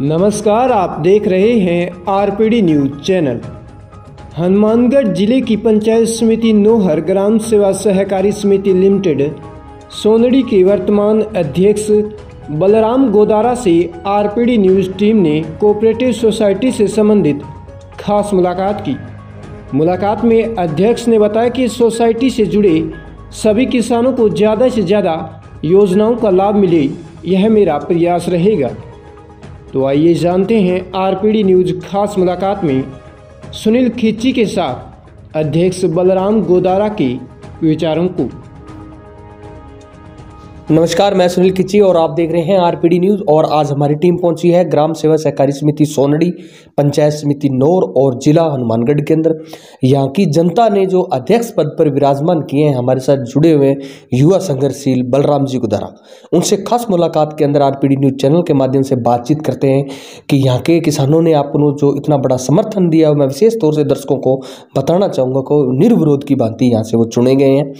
नमस्कार आप देख रहे हैं आरपीडी न्यूज चैनल हनुमानगढ़ जिले की पंचायत समिति नोहर ग्राम सेवा सहकारी समिति लिमिटेड सोनड़ी के वर्तमान अध्यक्ष बलराम गोदारा से आरपीडी न्यूज टीम ने कोऑपरेटिव सोसाइटी से संबंधित खास मुलाकात की मुलाकात में अध्यक्ष ने बताया कि सोसाइटी से जुड़े सभी किसानों को ज़्यादा से ज़्यादा योजनाओं का लाभ मिले यह मेरा प्रयास रहेगा तो आइए जानते हैं आरपीडी न्यूज खास मुलाकात में सुनील खिची के साथ अध्यक्ष बलराम गोदारा के विचारों को नमस्कार मैं सुनील किची और आप देख रहे हैं आरपीडी न्यूज़ और आज हमारी टीम पहुंची है ग्राम सेवा सहकारी समिति सोनड़ी पंचायत समिति नौर और जिला हनुमानगढ़ के अंदर यहाँ की जनता ने जो अध्यक्ष पद पर विराजमान किए हैं हमारे साथ जुड़े हुए युवा संघर्षशील बलराम जी द्वारा उनसे खास मुलाकात के अंदर आर न्यूज़ चैनल के माध्यम से बातचीत करते हैं कि यहाँ के किसानों ने आपको जो इतना बड़ा समर्थन दिया मैं विशेष तौर से दर्शकों को बताना चाहूँगा को निर्विरोध की भांति यहाँ से वो चुने गए हैं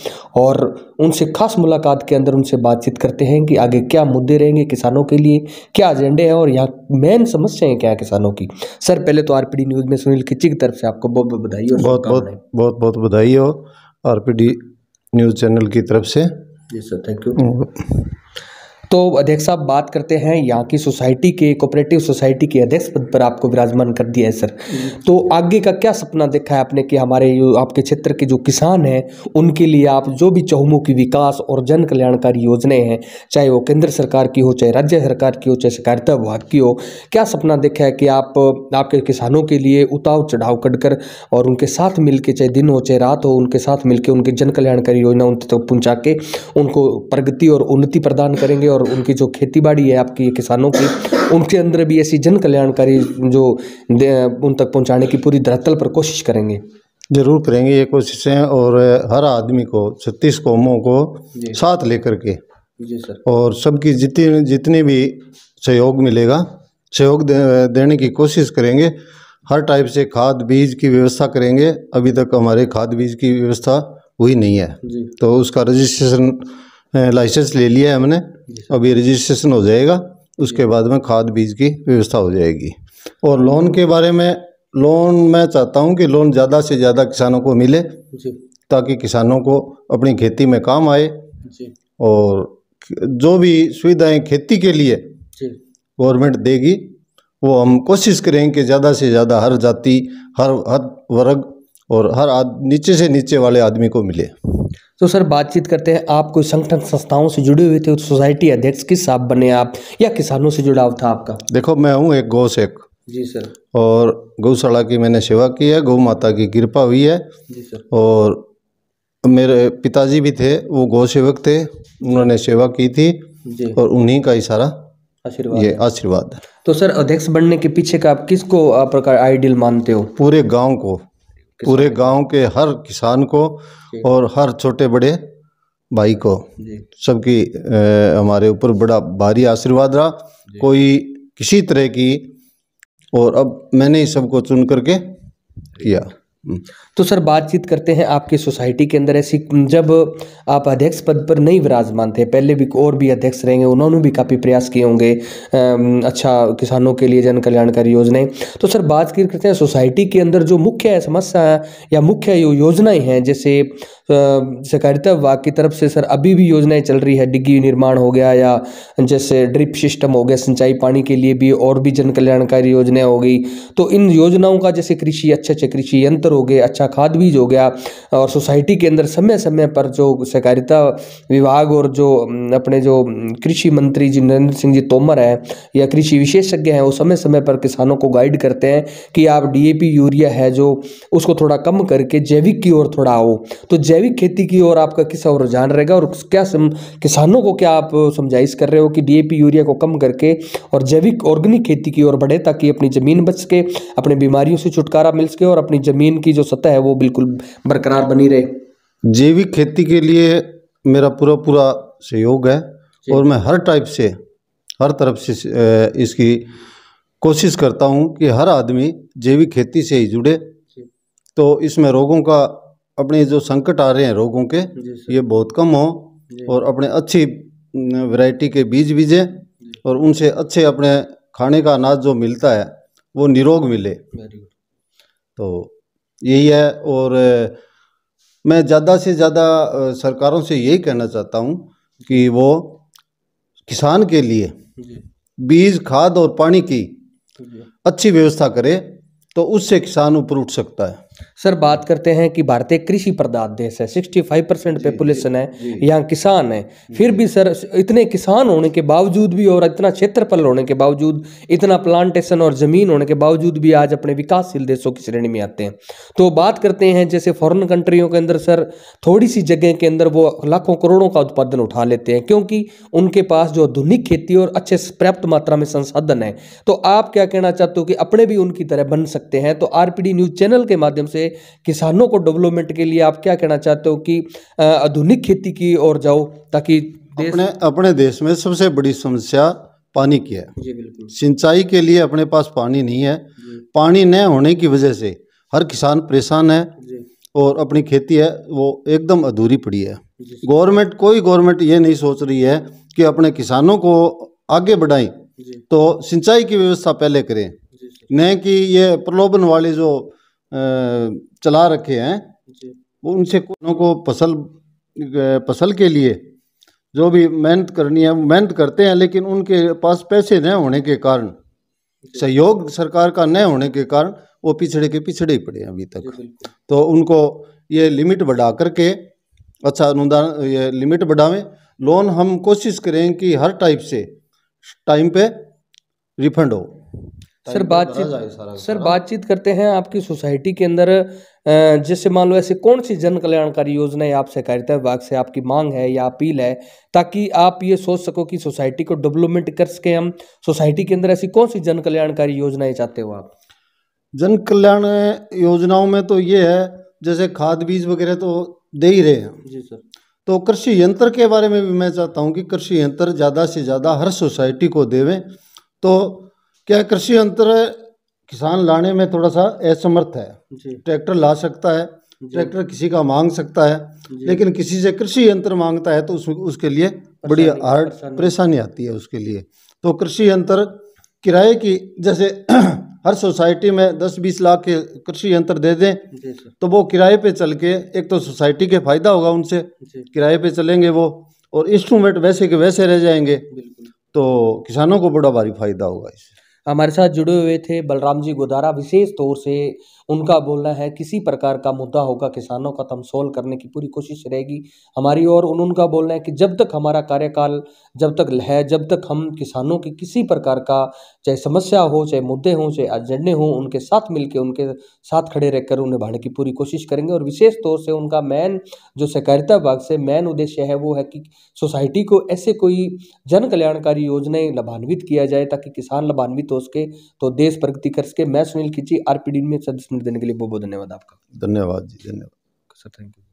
और उनसे खास मुलाकात के अंदर उनसे बातचीत करते हैं कि आगे क्या मुद्दे रहेंगे किसानों के लिए क्या एजेंडे हैं और यहाँ मेन समस्याएं क्या है किसानों की सर पहले तो आरपीडी न्यूज़ में सुनील खिच्ची की तरफ से आपको बहुत बहुत बधाई हो बहुत बहुत बहुत बहुत बधाई हो आर न्यूज़ चैनल की तरफ से जी सर थैंक यू तो अध्यक्ष साहब बात करते हैं यहाँ की सोसाइटी के कोऑपरेटिव सोसाइटी के अध्यक्ष पद पर आपको विराजमान कर दिया है सर तो आगे का क्या सपना देखा है आपने कि हमारे आपके क्षेत्र के जो किसान हैं उनके लिए आप जो भी चहुमुखी विकास और जन कल्याणकारी योजनाएं हैं चाहे वो केंद्र सरकार की हो चाहे राज्य सरकार की हो चाहे सहकारिता विभाग की हो क्या सपना देखा है कि आप आपके किसानों के लिए उताव चढ़ाव कर और उनके साथ मिलकर चाहे दिन हो चाहे रात हो उनके साथ मिलकर उनकी जन कल्याणकारी योजना उन तक पहुँचा के उनको प्रगति और उन्नति प्रदान करेंगे और और उनकी जो खेती बाड़ी है आपकी किसानों की उनके अंदर भी ऐसी जन कल्याणकारी जो उन तक पहुँचाने की पूरी धरातल पर कोशिश करेंगे जरूर करेंगे ये कोशिशें और हर आदमी को छत्तीस कौमों को साथ लेकर के जी सर और सबकी जितनी जितनी भी सहयोग मिलेगा सहयोग दे, देने की कोशिश करेंगे हर टाइप से खाद बीज की व्यवस्था करेंगे अभी तक हमारे खाद बीज की व्यवस्था हुई नहीं है तो उसका रजिस्ट्रेशन लाइसेंस ले लिया है हमने अभी रजिस्ट्रेशन हो जाएगा उसके बाद में खाद बीज की व्यवस्था हो जाएगी और लोन के बारे में लोन मैं चाहता हूँ कि लोन ज़्यादा से ज़्यादा किसानों को मिले ताकि किसानों को अपनी खेती में काम आए और जो भी सुविधाएं खेती के लिए गवर्नमेंट देगी वो हम कोशिश करें कि ज़्यादा से ज़्यादा हर जाति हर हर वर्ग और हर आद नीचे से नीचे वाले आदमी को मिले तो सर बातचीत करते हैं आप कोई संगठन संस्थाओं से जुड़े हुए थे तो सोसाइटी अध्यक्ष किस साहब बने आप या किसानों से जुड़ाव था आपका देखो मैं हूँ एक गौ सेक जी सर और गौशाला की मैंने सेवा की है गौ माता की कृपा हुई है जी सर और मेरे पिताजी भी थे वो गौ सेवक थे उन्होंने सेवा की थी और उन्हीं का इशारा आशीर्वाद ये आशीर्वाद तो सर अध्यक्ष बनने के पीछे का आप किसको प्रकार आइडियल मानते हो पूरे गांव को पूरे गांव के हर किसान को और हर छोटे बड़े भाई को सबकी हमारे ऊपर बड़ा भारी आशीर्वाद रहा कोई किसी तरह की और अब मैंने सबको चुन करके किया तो सर बातचीत करते हैं आपकी सोसाइटी के अंदर ऐसी जब आप अध्यक्ष पद पर नहीं विराजमान थे पहले भी और भी अध्यक्ष रहेंगे उन्होंने भी काफ़ी प्रयास किए होंगे अच्छा किसानों के लिए जन कल्याणकारी योजनाएं तो सर बातचीत करते हैं सोसाइटी के अंदर जो मुख्य समस्या या मुख्य यो, योजनाएं हैं जैसे सहकारिता विभाग की तरफ से सर अभी भी योजनाएं चल रही है डिग्गी निर्माण हो गया या जैसे ड्रिप सिस्टम हो गया सिंचाई पानी के लिए भी और भी जन कल्याणकारी योजनाएं हो गई तो इन योजनाओं का जैसे कृषि अच्छे अच्छे कृषि यंत्र हो गए अच्छा खाद बीज हो गया और सोसाइटी के अंदर समय समय पर जो सहकारिता विभाग और जो अपने जो कृषि मंत्री जी नरेंद्र सिंह जी तोमर हैं या कृषि विशेषज्ञ हैं वो समय समय पर किसानों को गाइड करते हैं कि आप डीएपी यूरिया है जो उसको थोड़ा कम करके जैविक की ओर थोड़ा आओ तो जैविक खेती की ओर आपका किस और रुझान रहेगा और क्या किसानों को क्या आप समझाइश कर रहे हो कि डीएपी यूरिया को कम करके और जैविक ऑर्गेनिक खेती की ओर बढ़े ताकि अपनी ज़मीन बच सके अपने बीमारियों से छुटकारा मिल सके और अपनी ज़मीन की जो सतह है वो बिल्कुल बरकरार बनी रहे जैविक खेती के लिए मेरा पूरा पूरा सहयोग है और मैं हर टाइप से हर तरफ से इसकी कोशिश करता हूँ कि हर आदमी जैविक खेती से ही जुड़े तो इसमें रोगों का अपने जो संकट आ रहे हैं रोगों के ये बहुत कम हो और अपने अच्छी वैरायटी के बीज बीजें और उनसे अच्छे अपने खाने का अनाज जो मिलता है वो निरोग मिले तो यही है और मैं ज़्यादा से ज़्यादा सरकारों से यही कहना चाहता हूँ कि वो किसान के लिए बीज खाद और पानी की अच्छी व्यवस्था करे तो उससे किसान ऊपर उठ सकता है सर बात करते हैं कि भारत एक कृषि प्रधान देश है 65 परसेंट पॉपुलेशन है यहाँ किसान है फिर भी सर इतने किसान होने के बावजूद भी और इतना क्षेत्रफल होने के बावजूद इतना प्लांटेशन और ज़मीन होने के बावजूद भी आज अपने विकासशील देशों की श्रेणी में आते हैं तो बात करते हैं जैसे फॉरन कंट्रियों के अंदर सर थोड़ी सी जगह के अंदर वो लाखों करोड़ों का उत्पादन उठा लेते हैं क्योंकि उनके पास जो आधुनिक खेती और अच्छे पर्याप्त मात्रा में संसाधन है तो आप क्या कहना चाहते हो कि अपने भी उनकी तरह बन सकते हैं तो आरपीडी न्यूज़ चैनल के माध्यम माध्यम से किसानों को डेवलपमेंट के लिए आप क्या कहना चाहते हो कि आधुनिक खेती की ओर जाओ ताकि देश अपने अपने देश में सबसे बड़ी समस्या पानी की है जी बिल्कुल सिंचाई के लिए अपने पास पानी नहीं है पानी न होने की वजह से हर किसान परेशान है और अपनी खेती है वो एकदम अधूरी पड़ी है गवर्नमेंट कोई गवर्नमेंट ये नहीं सोच रही है कि अपने किसानों को आगे बढ़ाएं तो सिंचाई की व्यवस्था पहले करें न कि ये प्रलोभन वाली जो चला रखे हैं वो उनसे को फसल फसल के लिए जो भी मेहनत करनी है वो मेहनत करते हैं लेकिन उनके पास पैसे न होने के कारण सहयोग सरकार का न होने के कारण वो पिछड़े के पिछड़े ही पड़े हैं अभी तक तो उनको ये लिमिट बढ़ा करके अच्छा अनुदान ये लिमिट बढ़ावें लोन हम कोशिश करें कि हर टाइप से टाइम पे रिफंड हो सर बातचीत सर बातचीत करते हैं आपकी सोसाइटी के अंदर जैसे मान लो ऐसे कौन सी जन कल्याणकारी योजनाएं आप सहकारिता विभाग से आपकी मांग है या अपील है ताकि आप ये सोच सको कि सोसाइटी को डेवलपमेंट कर सकें हम सोसाइटी के अंदर ऐसी कौन सी जन कल्याणकारी योजनाएं चाहते हो आप जन कल्याण योजनाओं में तो ये है जैसे खाद बीज वगैरह तो दे ही रहे हैं जी सर तो कृषि यंत्र के बारे में भी मैं चाहता हूँ कि कृषि यंत्र ज़्यादा से ज़्यादा हर सोसाइटी को देवें तो क्या कृषि यंत्र किसान लाने में थोड़ा सा असमर्थ है ट्रैक्टर ला सकता है ट्रैक्टर किसी का मांग सकता है लेकिन किसी से कृषि यंत्र मांगता है तो उस, उसके लिए बड़ी हार्ड परेशानी आती है उसके लिए तो कृषि यंत्र किराए की जैसे हर सोसाइटी में दस बीस लाख के कृषि यंत्र दे दें तो वो किराए पे चल के एक तो सोसाइटी के फायदा होगा उनसे किराए पे चलेंगे वो और इंस्ट्रूमेंट वैसे के वैसे रह जाएंगे तो किसानों को बड़ा भारी फायदा होगा इससे हमारे साथ जुड़े हुए थे बलराम जी गोदारा विशेष तौर से उनका बोलना है किसी प्रकार का मुद्दा होगा किसानों का तो हम सोल्व करने की पूरी कोशिश रहेगी हमारी और उन उनका बोलना है कि जब तक हमारा कार्यकाल जब तक है जब तक हम किसानों की किसी प्रकार का चाहे समस्या हो चाहे मुद्दे हों चाहे एजेंडे हों उनके साथ मिलकर उनके साथ खड़े रहकर उन्हें भाड़ने की पूरी कोशिश करेंगे और विशेष तौर से उनका मेन जो सहकारिता विभाग से मेन उद्देश्य है वो है कि सोसाइटी को ऐसे कोई जन कल्याणकारी योजनाएं लाभान्वित किया जाए ताकि किसान लाभान्वित हो सके तो देश प्रगति कर सके मैं सुनील खिंची आर में सदस्य मिनट देने के लिए बहुत बहुत धन्यवाद आपका धन्यवाद जी धन्यवाद सर थैंक यू